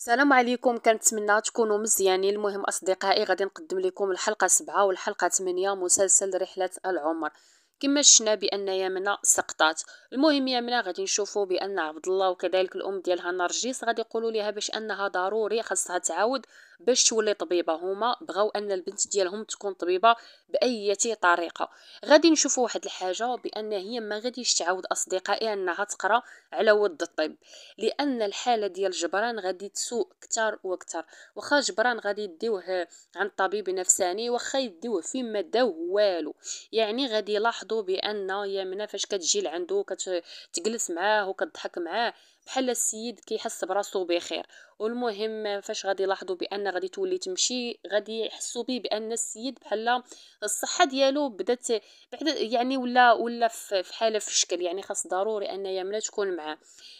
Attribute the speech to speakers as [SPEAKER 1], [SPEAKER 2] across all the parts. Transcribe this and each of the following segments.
[SPEAKER 1] السلام عليكم كنتمنى تكونوا مزيانين المهم اصدقائي غادي نقدم لكم الحلقه سبعة والحلقه 8 مسلسل رحله العمر كما شفنا بان يمنى سقطات المهم يمنى غادي نشوفوا بان عبد الله وكذلك الام ديالها نرجس غادي يقولوا لها باش انها ضروري خاصها تعاود باش تولي طبيبه هما بغاو ان البنت ديالهم تكون طبيبه باي طريقه غادي نشوفوا واحد الحاجه بان هي ما غاديش تعاود اصدقائي انها تقرا على ود الطب لان الحاله ديال جبران غادي تسوء اكثر واكثر واخا جبران غادي يديوه عند طبيب نفساني واخا يديوه فين ما داو والو يعني غادي يلاحظوا بان يا منى فاش كتجي لعندو كتجلس معاه وكتضحك معاه بحال السيد كيحس براسو بخير والمهم فاش غادي يلاحظوا بان غادي تولي تمشي غادي يحسوا به بان السيد بحال الصحه ديالو بدات بعد يعني ولا ولا في حاله في الشكل يعني خاص ضروري ان يامنه تكون معاه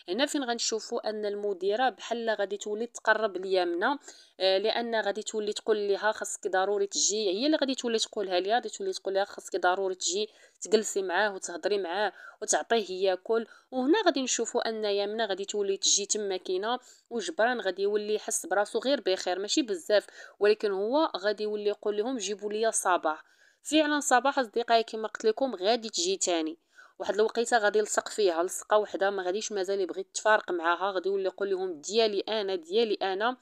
[SPEAKER 1] هنا فين غنشوفوا ان المديره بحال غادي تولي تقرب ليامنه آه، لان غادي تولي تقول لها خاصك ضروري تجي هي اللي غادي تولي تقولها ليها غادي تولي تقول لها خاصك ضروري تجي تجلسي معاه وتهضري معاه وتعطيه ياكل وهنا غادي نشوفوا ان يامنه غادي تولي تجي تما كاينه وجبران غادي يولي يحس براسو غير بخير ماشي بزاف ولكن هو غادي يولي يقول لهم جيبوا لي صباح فعلا صباح اصدقائي كما قلت لكم غادي تجي تاني واحد الوقيته غادي يلصق فيها لصقه وحده ما غاديش مازال يبغي يتفارق معاها غادي يولي يقول لهم ديالي انا ديالي انا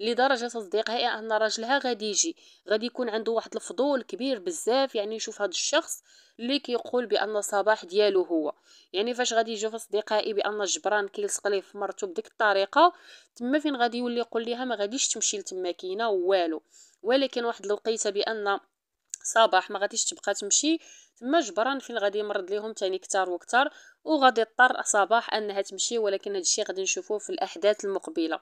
[SPEAKER 1] لدرجه صديقها ان راجلها غادي يجي غادي يكون عنده واحد الفضول كبير بزاف يعني يشوف هذا الشخص اللي كيقول بان صباح ديالو هو يعني فاش غادي يشوف اصدقائي بان جبران كيلصق ليه في مرته بديك الطريقه تما فين غادي يولي يقول ليها ما غاديش تمشي لتما كاينه والو ولكن واحد الوقيته بان صباح ما غاديش تبقى تمشي تما جبران فين غادي يمرض ليهم تاني كتار وكتار وغادي يضطر صباح انها تمشي ولكن هادشي غادي نشوفوه في الاحداث المقبله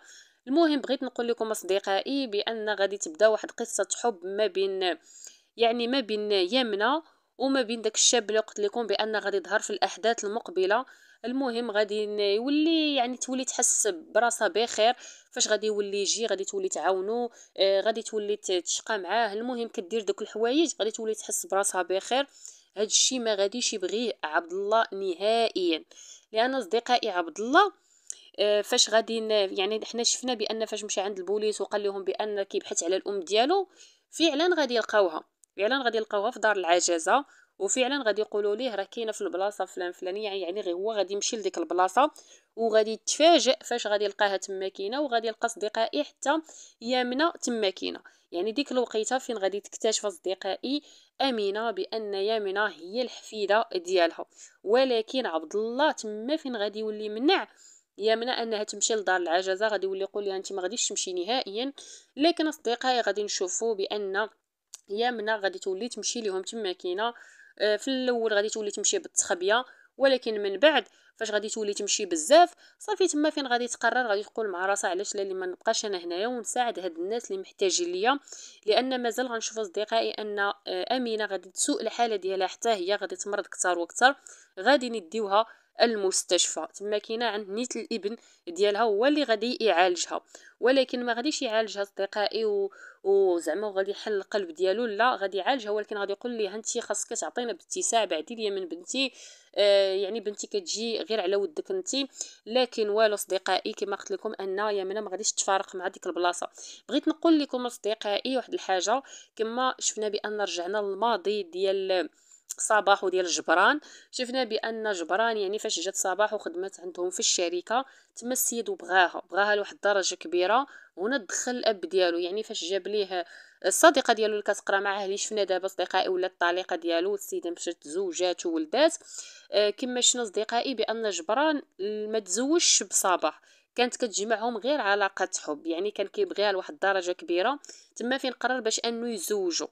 [SPEAKER 1] المهم بغيت نقول لكم اصدقائي بان غادي تبدا واحد قصه حب ما بين يعني ما بين يمنى وما بين داك الشاب اللي قلت لكم بان غادي يظهر في الاحداث المقبله المهم غادي يولي يعني تولي تحس براسها بخير فاش غادي يولي يجي غادي تولي تعاونو آه، غادي تولي تشقى معاه المهم كدير دوك الحوايج غادي تولي تحس براسها بخير هادشي ما غاديش يبغيه عبد الله نهائيا لان اصدقائي عبد الله آه، فاش غادي يعني حنا شفنا بان فاش مشى عند البوليس وقال لهم بان كيبحث على الام ديالو فعلا غادي يلقاوها فعلا غادي يلقاوها في دار العجزه وفعلا غادي يقولوا ليه راه كاينه في البلاصه فلان فلانيه يعني-, يعني غير هو غادي يمشي لديك البلاصه وغادي يتفاجئ فاش غادي يلقاها تما كاينه وغادي يلقى اصدقائي حتى يامنه تما كاينه يعني ديك الوقيته فين غادي تكتشف اصدقائي امينه بان يامنه هي الحفيده ديالها ولكن عبد الله تما فين غادي يولي منع يمنع انها تمشي لدار العجزه غادي يولي يقول لها انت ما غاديش تمشي نهائيا لكن اصدقائي غادي نشوفوا بان يمنع غادي تولي تمشي لهم تما كاينه آه، في الاول غادي تولي تمشي بالتخبيه ولكن من بعد فاش غادي تولي تمشي بزاف صافي تما فين غادي تقرر غادي تقول مع راسها علاش لا اللي ما نبقاش انا هنايا ونساعد هاد الناس اللي محتاجين ليا لان مازال غنشوف اصدقائي ان آه، امينه غادي تسوء الحاله ديالها حتى هي غادي تمرض كتر وكتر غادي نديوها المستشفى تما كاينه عند نيت الابن ديالها هو اللي غادي يعالجها ولكن ما غاديش يعالجها اصدقائي و... وزعما غادي يحل القلب ديالو لا غادي يعالجها ولكن غادي يقول لي انت خاصك تعطينا باتساع بعدي ليا من بنتي آه يعني بنتي كتجي غير على ودك انت لكن والو اصدقائي كما قلت لكم ان منى ما غاديش تفارق مع ديك البلاصه بغيت نقول لكم اصدقائي واحد الحاجه كما شفنا بان رجعنا للماضي ديال صباح ديال جبران شفنا بان جبران يعني فاش جات صباح وخدمت عندهم في الشركه تما السيد وبغاها بغاها لواحد الدرجه كبيره هنا دخل الاب ديالو يعني فاش جاب ليه الصديقه ديالو اللي كتقرا معاه اللي شفنا دابا اصدقائي ولات الطليقه ديالو السيده مشات تزوجات وولدات آه، كما شفنا اصدقائي بان جبران ما تزوجش بصباح كانت كتجمعهم غير علاقه حب يعني كان كيبغيها لواحد الدرجه كبيره تما فين قرر باش انه يزوجوا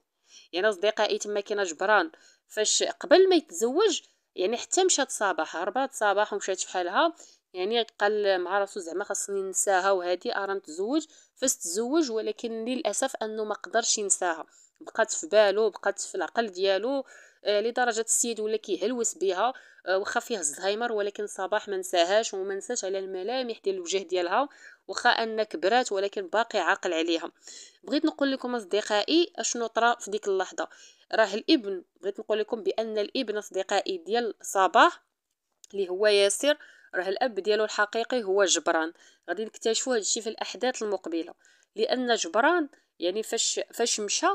[SPEAKER 1] يعني اصدقائي تما كاينه جبران فاش قبل ما يتزوج يعني حتى مشات صباح هربات صباح ومشات فحالها يعني قال مع راسو زعما خاصني ننساها وهادي راه متزوج فاش تزوج ولكن للاسف انه ما قدرش ينساها بقات في بالو بقات في العقل ديالو آه، لدرجه السيد ولا كيهلوس بها آه، وخا فيه الزهايمر ولكن صباح ما نساهاش وما نساش على الملامح ديال الوجه ديالها وخا ان كبرات ولكن باقي عاقل عليها بغيت نقول لكم اصدقائي اشنو طرا في ديك اللحظه راه الابن بغيت نقول لكم بان الابن اصدقائي ديال صباح اللي هو ياسر راه الاب ديالو الحقيقي هو جبران غادي نكتشفوا هادشي في الاحداث المقبله لان جبران يعني فاش فاش مشى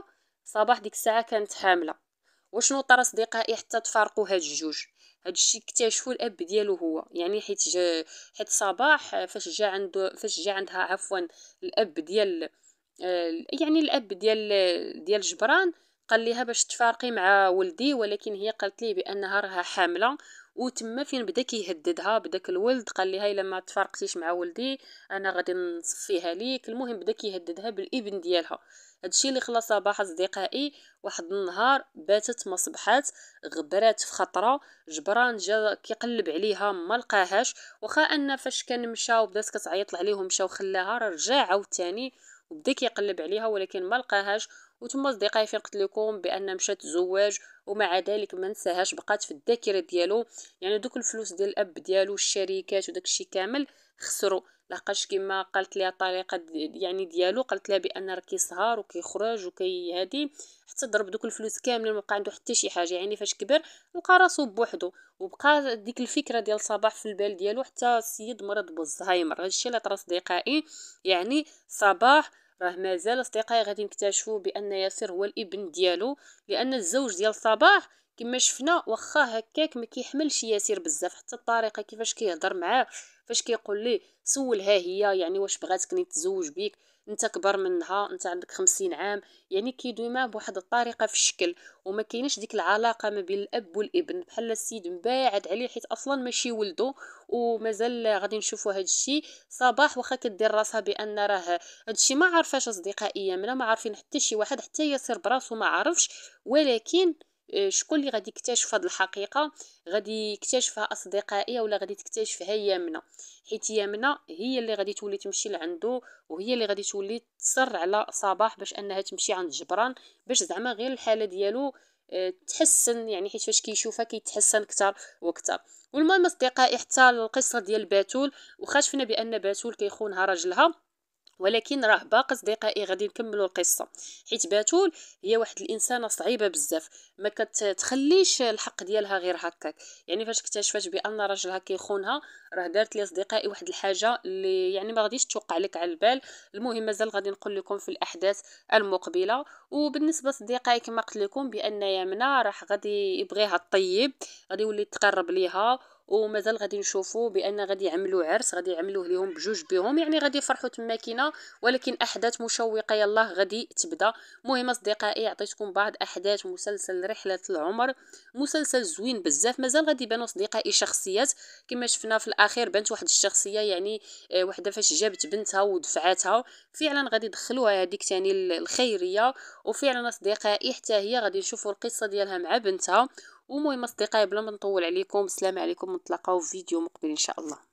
[SPEAKER 1] صباح ديك الساعه كانت حامله وشنو طرا اصدقائي حتى تفارقوا هاد الجوج هاد الشيء اكتشفوا الاب ديالو هو يعني حيت جا حيت صباح فاش جا عندو فاش جا عندها عفوا الاب ديال آه، يعني الاب ديال ديال جبران قال ليها باش تفارقي مع ولدي ولكن هي قالت ليه بانها راها حامله وتما فين بدا كيهددها بداك الولد قال ليها الا ما تفارقتيش مع ولدي انا غادي نصفيها ليك المهم بدا كيهددها بالابن ديالها هادشي اللي خلى صباح اصدقائي واحد النهار باتت ما صبحات غبرات في خطره جبران جا كيقلب عليها ما لقاهاش واخا ان فاش كان مشى وبدات كتعيط عليه ومشى وخلاها رجع عاوتاني وبدا كيقلب عليها ولكن ما لقاهاش وتما اصدقائي فين قلت لكم بان مشات زواج ومع ذلك ما نساهاش بقات في الذاكره ديالو يعني دوك الفلوس ديال الاب ديالو الشركات وداك الشيء كامل خسروا لحقاش كما قالت لي الطريقه يعني ديالو قالت لها بان راه كيسهر وكيخرج وكي هادي حتى ضرب دوك الفلوس كاملين ما بقى عنده حتى شي حاجه يعني فاش كبر لقى راسو بوحدو وبقى ديك الفكره ديال صباح في البال ديالو حتى السيد مرض بالزهايمر هادشي اللي طرا صديقائي يعني صباح راه مازال اصدقائي غادي نكتشفوا بان ياسر هو الابن ديالو لان الزوج ديال صباح كما شفنا واخا هكاك ما كيحملش ياسر بزاف حتى الطريقه كيفاش كيهضر معاه فاش كيقول لي سولها هي يعني واش بغاتك نتزوج بيك انت كبر منها انت عندك خمسين عام يعني كيدوي معاه بواحد الطريقه في الشكل وما كاينش ديك العلاقه ما بين الاب والابن بحال السيد مباعد عليه حيت اصلا ماشي ولده ومازال غادي نشوفوا هذا الشيء صباح واخا كدير راسها بان راه هذا الشيء ما عارفاش اصدقائي يامنه ما عارفين حتى شي واحد حتى ياسر براسو ما عارفش ولكن شكون اللي غادي يكتشف هذه الحقيقه غادي يكتشفها اصدقائي ولا غادي تكتشفها يامنا حيت يامنا هي اللي غادي تولي تمشي لعندو وهي اللي غادي تولي تصر على صباح باش انها تمشي عند جبران باش زعما غير الحاله ديالو آه، تحسن يعني حيت فاش كيشوفها كيتحسن اكثر واكثر والمهم اصدقائي حتى القصه ديال باتول وخا شفنا بان باتول كيخونها راجلها ولكن راه باقي اصدقائي غادي نكملوا القصه حيت باتول هي واحد الانسانه صعيبه بزاف ما كتخليش الحق ديالها غير هكاك يعني فاش اكتشفت بان راجلها كيخونها راه دارت لي اصدقائي واحد الحاجه اللي يعني ما غاديش توقع لك على البال المهم مازال غادي نقول لكم في الاحداث المقبله وبالنسبه لاصدقائي كما قلت لكم بان يمنى راح غادي يبغيها الطيب غادي يولي تقرب ليها ومازال غادي نشوفوا بان غادي يعملوا عرس غادي يعملوه لهم بجوج بهم يعني غادي يفرحوا تما كاينه ولكن احداث مشوقه يلاه غادي تبدا مهم اصدقائي عطيتكم بعض احداث مسلسل رحله العمر مسلسل زوين بزاف مازال غادي يبانوا اصدقائي شخصيات كما شفنا في الاخير بنت واحد الشخصيه يعني آه، وحده فاش جابت بنتها ودفعتها فعلا غادي يدخلوها هذيك تاني الخيريه وفعلا اصدقائي حتى هي غادي نشوفوا القصه ديالها مع بنتها ومهم اصدقائي بلا ما نطول عليكم السلام عليكم نتلاقاو في فيديو مقبل ان شاء الله